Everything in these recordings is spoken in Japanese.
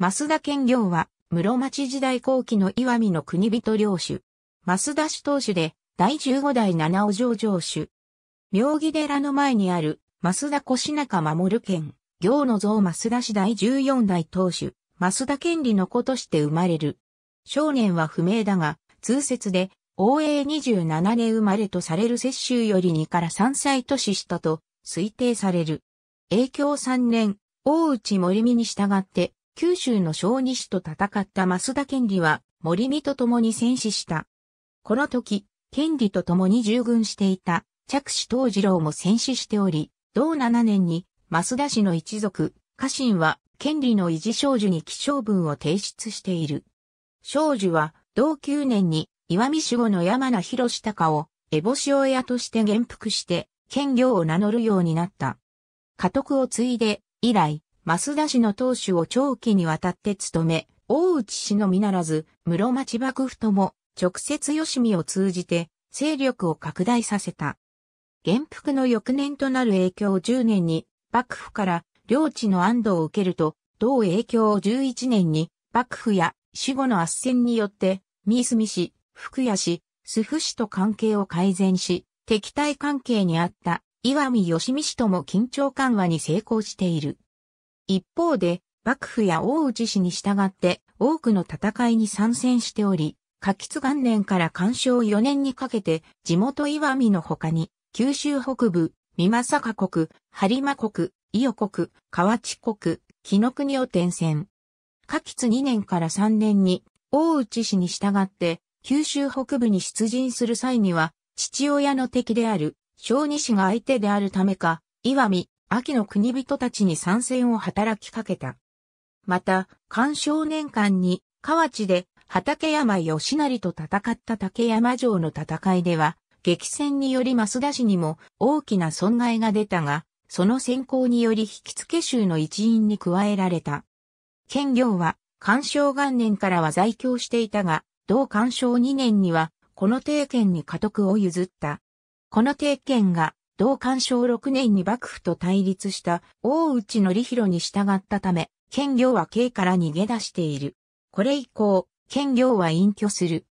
増田県行は、室町時代後期の岩見の国人領主。増田氏当主で、第15代七尾城城主。妙義寺の前にある、増田越中守県、行の像増田氏第14代当主、増田県理の子として生まれる。少年は不明だが、通説で、応永27年生まれとされる摂州より2から3歳年下と推定される。永享3年、大内森見に従って、九州の小市と戦った増田健利は森美と共に戦死した。この時、健利と共に従軍していた着手藤次郎も戦死しており、同七年に増田氏の一族、家臣は権利の維持少女に起承文を提出している。少女は同九年に岩見守護の山名博隆を烏帽子親として元服して、兼業を名乗るようになった。家督を継いで、以来、増田氏の当主を長期にわたって務め、大内氏のみならず、室町幕府とも直接吉見を通じて勢力を拡大させた。元服の翌年となる影響10年に、幕府から領地の安堵を受けると、同影響11年に、幕府や死後の圧戦によって、三住氏、福谷氏、須府氏と関係を改善し、敵対関係にあった岩見義美氏とも緊張緩和に成功している。一方で、幕府や大内氏に従って多くの戦いに参戦しており、下吉元年から干渉4年にかけて地元岩見の他に九州北部、三政国、播磨国、伊予国、河内国、木の国を転戦。下吉2年から3年に大内氏に従って九州北部に出陣する際には父親の敵である小二氏が相手であるためか、岩見、秋の国人たちに参戦を働きかけた。また、干渉年間に、河内で畠山義成と戦った竹山城の戦いでは、激戦により増田氏にも大きな損害が出たが、その先行により引き付け州の一員に加えられた。県業は、干渉元年からは在京していたが、同干渉2年には、この定権に家督を譲った。この定権が、同干渉6年に幕府と対立した大内則広に従ったため、兼業は刑から逃げ出している。これ以降、兼業は隠居する。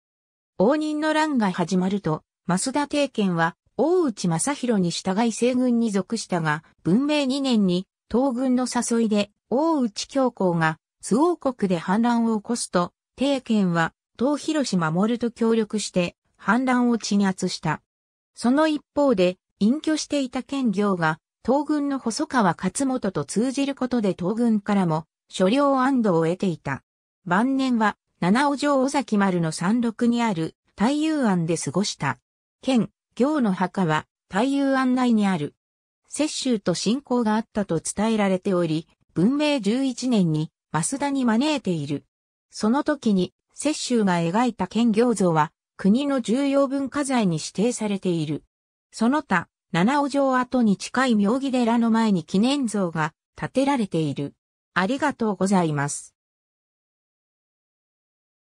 応仁の乱が始まると、増田定権は大内正広に従い西軍に属したが、文明2年に東軍の誘いで大内教皇が諏王国で反乱を起こすと、定権は東広守守と協力して反乱を鎮圧した。その一方で、隠居していた県行が、東軍の細川勝元と通じることで東軍からも、所領安堵を得ていた。晩年は、七尾城尾崎丸の山麓にある、太遊庵で過ごした。県、行の墓は、太遊庵内にある。摂州と信仰があったと伝えられており、文明11年に、増田に招いている。その時に、摂州が描いた県行像は、国の重要文化財に指定されている。その他、七尾城跡に近い妙義寺の前に記念像が建てられている。ありがとうございます。